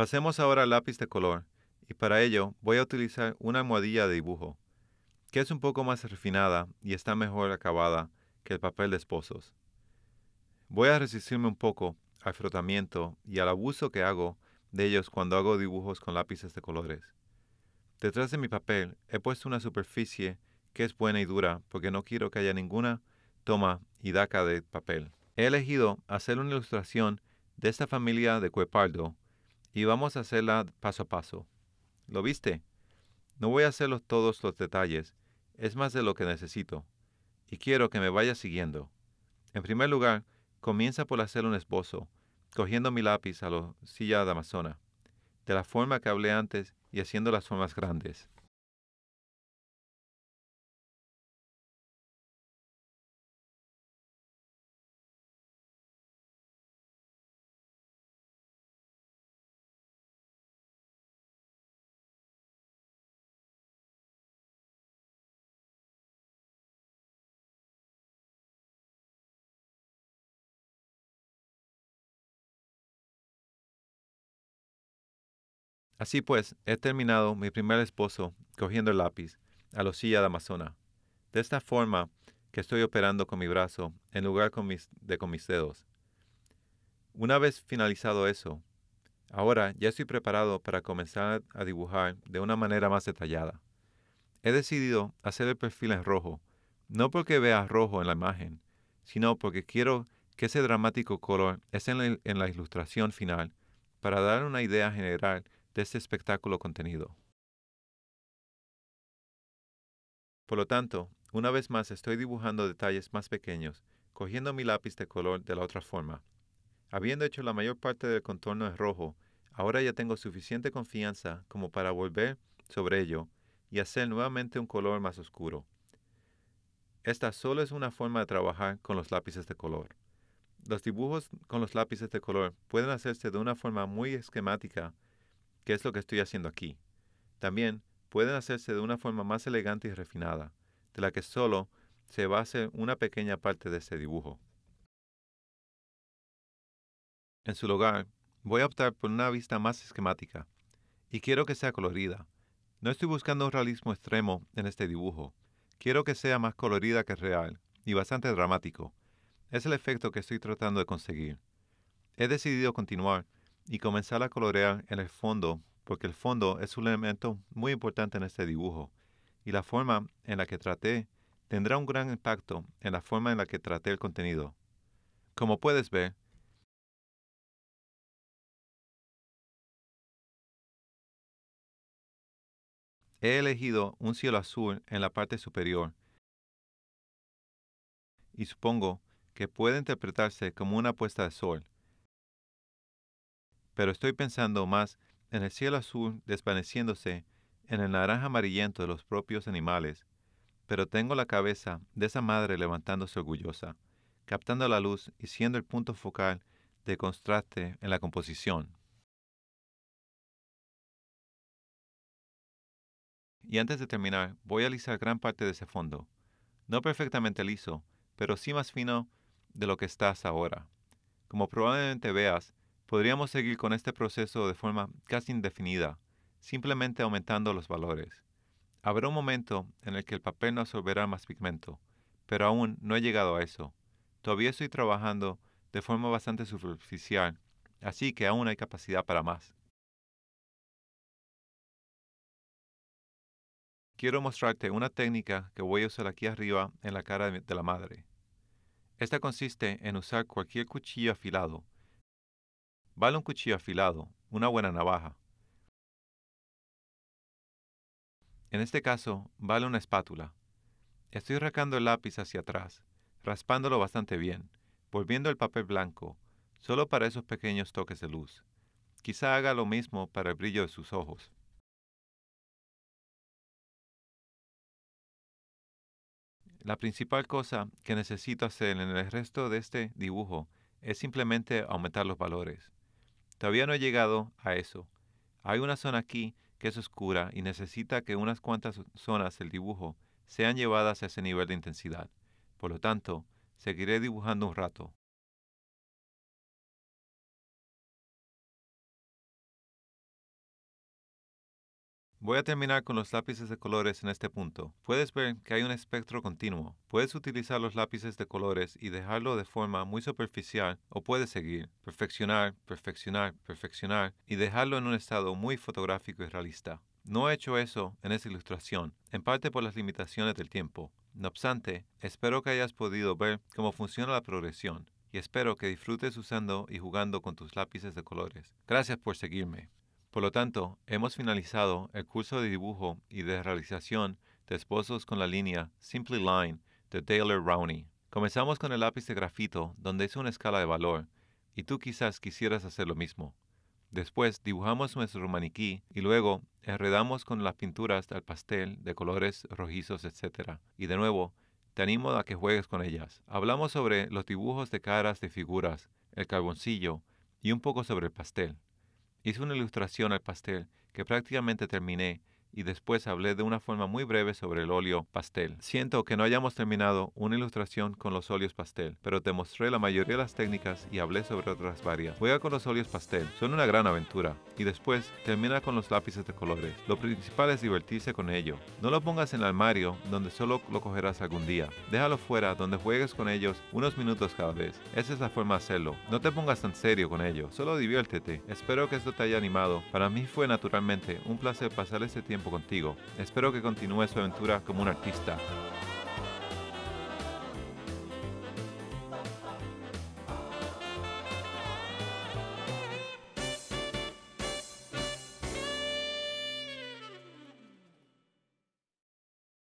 Pasemos ahora al lápiz de color y para ello voy a utilizar una almohadilla de dibujo, que es un poco más refinada y está mejor acabada que el papel de esposos. Voy a resistirme un poco al frotamiento y al abuso que hago de ellos cuando hago dibujos con lápices de colores. Detrás de mi papel he puesto una superficie que es buena y dura porque no quiero que haya ninguna toma y daca de papel. He elegido hacer una ilustración de esta familia de cuepardo y vamos a hacerla paso a paso. ¿Lo viste? No voy a hacerlos todos los detalles, es más de lo que necesito, y quiero que me vayas siguiendo. En primer lugar, comienza por hacer un esbozo, cogiendo mi lápiz a la silla de Amazona, de la forma que hablé antes y haciendo las formas grandes. Así pues, he terminado mi primer esposo cogiendo el lápiz a la silla de Amazona. De esta forma que estoy operando con mi brazo en lugar de con mis dedos. Una vez finalizado eso, ahora ya estoy preparado para comenzar a dibujar de una manera más detallada. He decidido hacer el perfil en rojo, no porque vea rojo en la imagen, sino porque quiero que ese dramático color esté en la ilustración final para dar una idea general de este espectáculo contenido. Por lo tanto, una vez más estoy dibujando detalles más pequeños, cogiendo mi lápiz de color de la otra forma. Habiendo hecho la mayor parte del contorno en rojo, ahora ya tengo suficiente confianza como para volver sobre ello y hacer nuevamente un color más oscuro. Esta solo es una forma de trabajar con los lápices de color. Los dibujos con los lápices de color pueden hacerse de una forma muy esquemática ¿Qué es lo que estoy haciendo aquí? También pueden hacerse de una forma más elegante y refinada, de la que solo se va a hacer una pequeña parte de ese dibujo. En su lugar, voy a optar por una vista más esquemática, y quiero que sea colorida. No estoy buscando un realismo extremo en este dibujo. Quiero que sea más colorida que real, y bastante dramático. Es el efecto que estoy tratando de conseguir. He decidido continuar y comenzar a colorear en el fondo, porque el fondo es un elemento muy importante en este dibujo, y la forma en la que traté tendrá un gran impacto en la forma en la que traté el contenido. Como puedes ver, he elegido un cielo azul en la parte superior y supongo que puede interpretarse como una puesta de sol pero estoy pensando más en el cielo azul desvaneciéndose, en el naranja amarillento de los propios animales, pero tengo la cabeza de esa madre levantándose orgullosa, captando la luz y siendo el punto focal de contraste en la composición. Y antes de terminar, voy a alisar gran parte de ese fondo. No perfectamente liso, pero sí más fino de lo que estás ahora. Como probablemente veas, Podríamos seguir con este proceso de forma casi indefinida, simplemente aumentando los valores. Habrá un momento en el que el papel no absorberá más pigmento, pero aún no he llegado a eso. Todavía estoy trabajando de forma bastante superficial, así que aún hay capacidad para más. Quiero mostrarte una técnica que voy a usar aquí arriba en la cara de la madre. Esta consiste en usar cualquier cuchillo afilado Vale un cuchillo afilado, una buena navaja. En este caso, vale una espátula. Estoy arrancando el lápiz hacia atrás, raspándolo bastante bien, volviendo el papel blanco, solo para esos pequeños toques de luz. Quizá haga lo mismo para el brillo de sus ojos. La principal cosa que necesito hacer en el resto de este dibujo es simplemente aumentar los valores. Todavía no he llegado a eso. Hay una zona aquí que es oscura y necesita que unas cuantas zonas del dibujo sean llevadas a ese nivel de intensidad. Por lo tanto, seguiré dibujando un rato, Voy a terminar con los lápices de colores en este punto. Puedes ver que hay un espectro continuo. Puedes utilizar los lápices de colores y dejarlo de forma muy superficial o puedes seguir, perfeccionar, perfeccionar, perfeccionar y dejarlo en un estado muy fotográfico y realista. No he hecho eso en esta ilustración, en parte por las limitaciones del tiempo. No obstante, espero que hayas podido ver cómo funciona la progresión y espero que disfrutes usando y jugando con tus lápices de colores. Gracias por seguirme. Por lo tanto, hemos finalizado el curso de dibujo y de realización de esposos con la línea Simply Line de Taylor Rowney. Comenzamos con el lápiz de grafito, donde es una escala de valor, y tú quizás quisieras hacer lo mismo. Después dibujamos nuestro maniquí y luego enredamos con las pinturas al pastel de colores rojizos, etc. Y de nuevo, te animo a que juegues con ellas. Hablamos sobre los dibujos de caras de figuras, el carboncillo y un poco sobre el pastel. Hice una ilustración al pastel que prácticamente terminé y después hablé de una forma muy breve sobre el óleo pastel. Siento que no hayamos terminado una ilustración con los óleos pastel, pero te mostré la mayoría de las técnicas y hablé sobre otras varias. Juega con los óleos pastel, son una gran aventura. Y después termina con los lápices de colores. Lo principal es divertirse con ello. No lo pongas en el armario donde solo lo cogerás algún día. Déjalo fuera donde juegues con ellos unos minutos cada vez. Esa es la forma de hacerlo. No te pongas tan serio con ello, solo diviértete. Espero que esto te haya animado. Para mí fue naturalmente un placer pasar este tiempo contigo. Espero que continúe su aventura como un artista.